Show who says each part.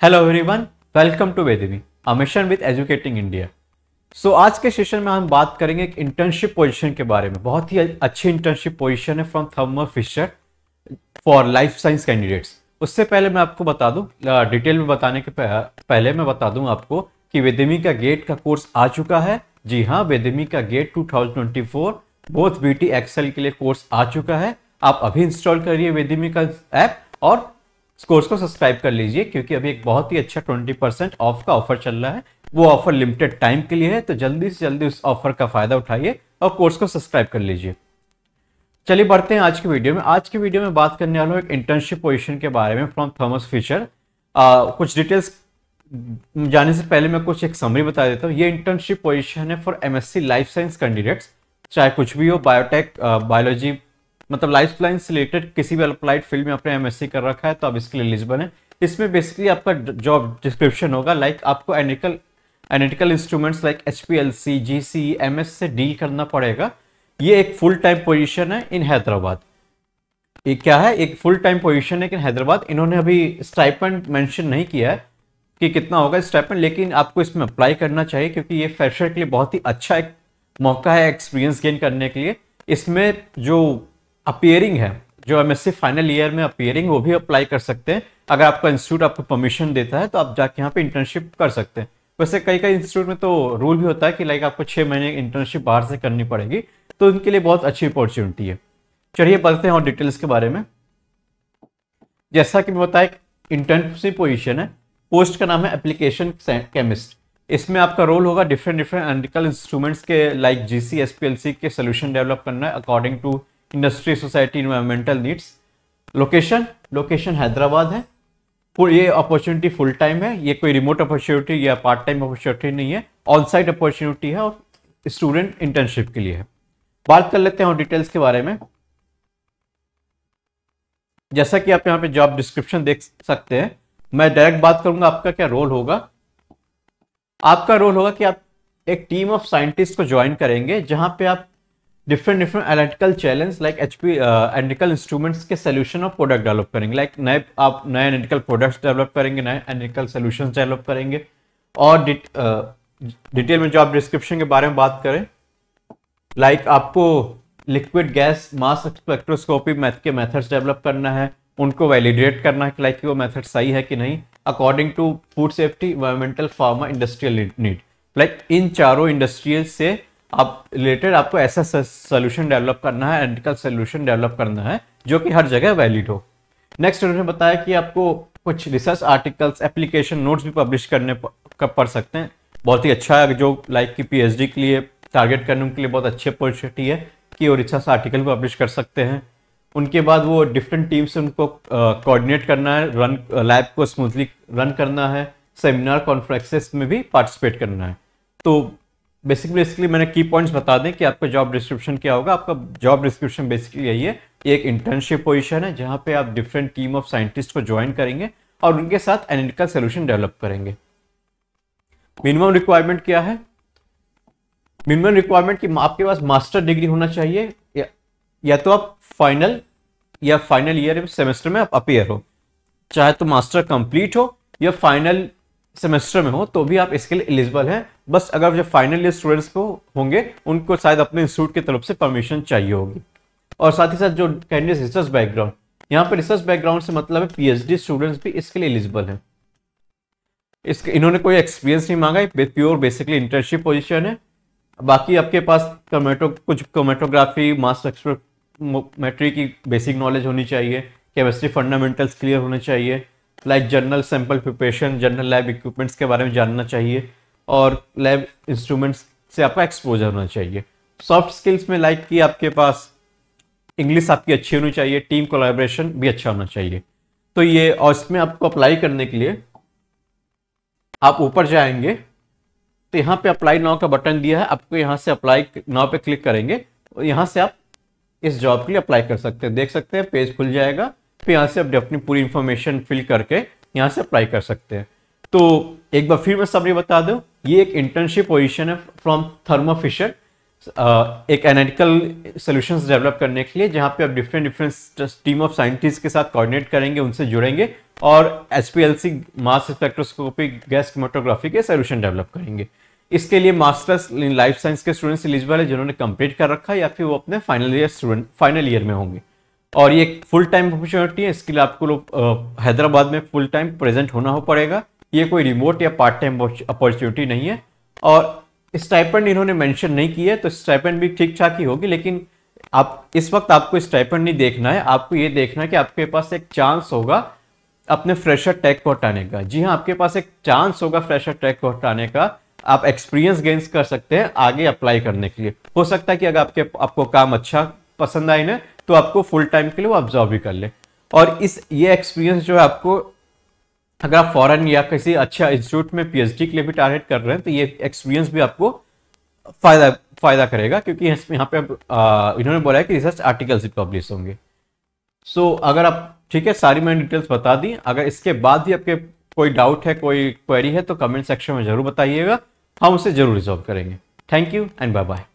Speaker 1: hello everyone welcome to वेदेवी a mission with educating India so आज के session में हम बात करेंगे एक इंटर्नशिप पोजीशन के बारे में बहुत ही अच्छी इंटर्नशिप पोजीशन है from Thermo Fisher for life science candidates उससे पहले मैं आपको बता दूं डिटेल में बताने के पहले मैं बता दूं आपको कि वेदमी का गेट का कोर्स आ चुका है जी हाँ वेदमी का गेट 2024 बोथ बीटी एक्सेल के लिए कोर्स आ चुका है आप अभी इंस्टॉल करिए वेदमी का ऐप और कोर्स को सब्सक्राइब कर लीजिए क्योंकि अभी एक बहुत ही अच्छा 20 परसेंट ऑफ का ऑफर चल रहा है वो ऑफर लिमिटेड टाइम के लिए है तो जल्दी से जल्दी उस ऑफर का फायदा उठाइए और कोर्स को सब्सक्राइब कर लीजिए चलिए बढ़ते हैं आज की वीडियो में आज की वीडियो में बात करने वाला हूँ एक इंटर्नशिप पोजिशन के बारे में फ्रॉम थॉमस फिशर कुछ डिटेल्स जाने से पहले मैं कुछ एक समरी बता देता हूँ ये इंटर्नशिप पोजीशन है for MSc life science candidates चाहे कुछ भी हो बायोटेक बायोलॉजी मतलब लाइफ साइंस रिलेटेड किसी भी अप्लाइड फील्ड में आपने एमएससी कर रखा है तो आप इसके लिए एलिजिबल है इसमें बेसिकली आपका जॉब डिस्क्रिप्शन होगा लाइक like आपको analytical analytical instruments like H P L C G C M S से डील करना पड़ेगा ये एक फुल टाइम पोजीशन है इन हैदराबाद ये क्या है एक फुल टाइम पोजीशन है इन हैदराबाद इन्होंने अभी स्टाइपेंट मेंशन नहीं किया है कि कितना होगा इस स्टेप में लेकिन आपको इसमें अप्लाई करना चाहिए क्योंकि ये फ्रेशर के लिए बहुत ही अच्छा एक मौका है एक्सपीरियंस गेन करने के लिए इसमें जो अपियरिंग है जो एम फाइनल ईयर में अपियरिंग वो भी अप्लाई कर सकते हैं अगर आपका इंस्टीट्यूट आपको परमिशन देता है तो आप जाके यहाँ पे इंटर्नशिप कर सकते हैं वैसे कई कई इंस्टीट्यूट में तो रूल भी होता है कि लाइक आपको छः महीने इंटर्नशिप बाहर से करनी पड़ेगी तो उनके लिए बहुत अच्छी अपॉर्चुनिटी है चलिए बढ़ते हैं और डिटेल्स के बारे में जैसा कि मैं बताया इंटर्नशिप पोजिशन है पोस्ट का नाम है एप्लीकेशन केमिस्ट इसमें आपका रोल होगा डिफरेंट डिफरेंट एनालिटिकल इंस्ट्रूमेंट्स के like G C S P L C के सोल्यूशन डेवलप करना है according to industry society environmental needs location location Hyderabad है ये अपॉर्चुनिटी फुल टाइम है ये कोई रिमोट अपॉर्चुनिटी या पार्ट टाइम अपॉर्चुनिटी नहीं है ऑन साइड अपॉर्चुनिटी है और स्टूडेंट इंटर्नशिप के लिए है बात कर लेते हैं डिटेल्स के बारे में जैसा कि आप यहाँ पे जॉब डिस्क्रिप्शन देख सकते हैं मैं डायरेक्ट बात करूंगा आपका क्या रोल होगा आपका रोल होगा कि आप एक टीम ऑफ साइंटिस्ट को ज्वाइन करेंगे जहां पे आप different different analytical challenge like HP P instruments के सोल्यूशन और प्रोडक्ट डेवलप करेंगे लाइक like, नए आप नए एनालिटिकल प्रोडक्ट्स डेवलप करेंगे नए एनालिटिकल सोल्यूशन डेवलप करेंगे और डिटेल uh, में जो आप डिस्क्रिप्शन के बारे में बात करें लाइक like, आपको liquid gas mass spectroscopy math के मेथड्स डेवलप करना है उनको वैलिडेट करना है लाइक वो मेथड सही है कि नहीं according to food safety environmental pharma industrial need like इन चारों इंडस्ट्रियल से आप रिलेटेड आपको ऐसा सोल्यूशन डेवलप करना है एंडिकल सोल्यूशन डेवलप करना है जो कि हर जगह वैलिड हो नेक्स्ट उन्होंने बताया कि आपको कुछ रिसर्च आर्टिकल्स एप्लीकेशन नोट्स भी पब्लिश करने पढ़ सकते हैं बहुत ही अच्छा है जो लाइक की पीएचडी के लिए टारगेट करने के लिए बहुत अच्छी अपॉर्चुनिटी है कि वो रिसर्च आर्टिकल भी पब्लिश कर सकते हैं उनके बाद वो डिफरेंट टीम से उनको कोऑर्डिनेट करना है रन लैब को स्मूथली रन करना है सेमिनार कॉन्फ्रेंसेस में भी पार्टिसिपेट करना है तो बेसिकली बेसिकली मैंने की पॉइंट्स बता दें कि आपका जॉब डिस्क्रिप्शन क्या होगा आपका जॉब डिस्क्रिप्शन बेसिकली यही है एक इंटर्नशिप पोजिशन है जहाँ पर आप डिफरेंट टीम ऑफ साइंटिस्ट को ज्वाइन करेंगे और उनके साथ एनिटिकल सोल्यूशन डेवलप करेंगे मिनिमम रिक्वायरमेंट क्या है मिनिमम रिक्वायरमेंट कि आपके पास मास्टर डिग्री होना चाहिए या तो आप फाइनल या फाइनल ईयर सेमेस्टर में आप अपेयर हो चाहे तो मास्टर कंप्लीट हो या फाइनल सेमेस्टर में हो तो भी आप इसके लिए एलिजिबल हैं बस अगर जो फाइनल ईयर स्टूडेंट्स को होंगे उनको शायद अपने इंस्टीट्यूट की तरफ से परमिशन चाहिए होगी और साथ ही साथ जो कैंडिडेट रिसर्च बैकग्राउंड यहाँ पर रिसर्च बैकग्राउंड से मतलब है पीएचडी स्टूडेंट्स भी इसके लिए एलिजिबल हैं इसके इन्होंने कोई एक्सपीरियंस नहीं मांगा है प्योर बेसिकली इंटर्नशिप पोजीशन है बाकी आपके पास कमेटो कुछ कोमेटोग्राफी मास्टर मेट्री की बेसिक नॉलेज होनी चाहिए केमिस्ट्री फंडामेंटल्स क्लियर होने चाहिए like general sample preparation general lab equipments के बारे में जानना चाहिए और लैब इंस्ट्रूमेंट्स से आपका एक्सपोजर होना चाहिए सॉफ्ट स्किल्स में लाइक कि आपके पास इंग्लिश आपकी अच्छी होनी चाहिए टीम कोलाब्रेशन भी अच्छा होना चाहिए तो ये और इसमें आपको अप्लाई करने के लिए आप ऊपर जाएंगे तो यहाँ पे अप्लाई नाव का बटन दिया है आपको यहाँ से अप्लाई नाव पे क्लिक करेंगे और यहाँ से आप इस जॉब के लिए अप्लाई कर सकते हैं देख सकते हैं पेज खुल जाएगा फिर यहाँ से आप अपनी पूरी इन्फॉर्मेशन फिल करके यहाँ से अप्लाई कर सकते हैं तो एक बार फिर मैं सबरी बता दूँ ये एक इंटर्नशिप पोजिशन है फ्रॉम थर्मो फिशर एक एनालिटिकल सोल्यूशन डेवलप करने के लिए जहाँ पे आप different different team of scientist के साथ कोऑर्डिनेट करेंगे उनसे जुड़ेंगे और H mass spectroscopic gas chromatography के सोल्यूशन डेवलप करेंगे इसके लिए मास्टर्स इन लाइफ साइंस के स्टूडेंट्स एलिजिबल है जिन्होंने कंप्लीट कर रखा है या फिर वो अपने final year student final year में होंगे और ये फुल टाइम अपॉर्चुनिटी है इसके लिए आपको लोग हैदराबाद में फुल टाइम प्रेजेंट होना हो पड़ेगा ये कोई रिमोट या पार्ट टाइम अपॉर्चुनिटी नहीं है और स्टाइपेंड इन्होंने मैंशन नहीं किया है तो स्टाइपेंड भी ठीक ठाक ही होगी लेकिन आप इस वक्त आपको स्टाइपेंड नहीं देखना है आपको ये देखना है कि आपके पास एक चांस होगा अपने फ्रेशर टैग को हटाने का जी हाँ आपके पास एक चांस होगा फ्रेशर टैग को हटाने का आप एक्सपीरियंस गेंस कर सकते हैं आगे अप्लाई करने के लिए हो सकता है कि अगर आपके आपको काम अच्छा पसंद आए ना तो आपको फुल टाइम के लिए वो ऑब्जॉर्व भी कर ले और इस ये एक्सपीरियंस जो है आपको अगर आप फॉरन या किसी अच्छा इंस्टीट्यूट में पीएचडी के लिए भी टारगेट कर रहे हैं तो ये एक्सपीरियंस भी आपको फायदा फायदा करेगा क्योंकि यहाँ पे इन्होंने बोला है कि रिसर्च आर्टिकल्स भी पब्लिश होंगे सो so, अगर आप ठीक है सारी मैंने डिटेल्स बता दी अगर इसके बाद भी आपके कोई डाउट है कोई क्वेरी है तो कमेंट सेक्शन में जरूर बताइएगा हम उसे जरूर रिजॉल्व करेंगे thank you and bye bye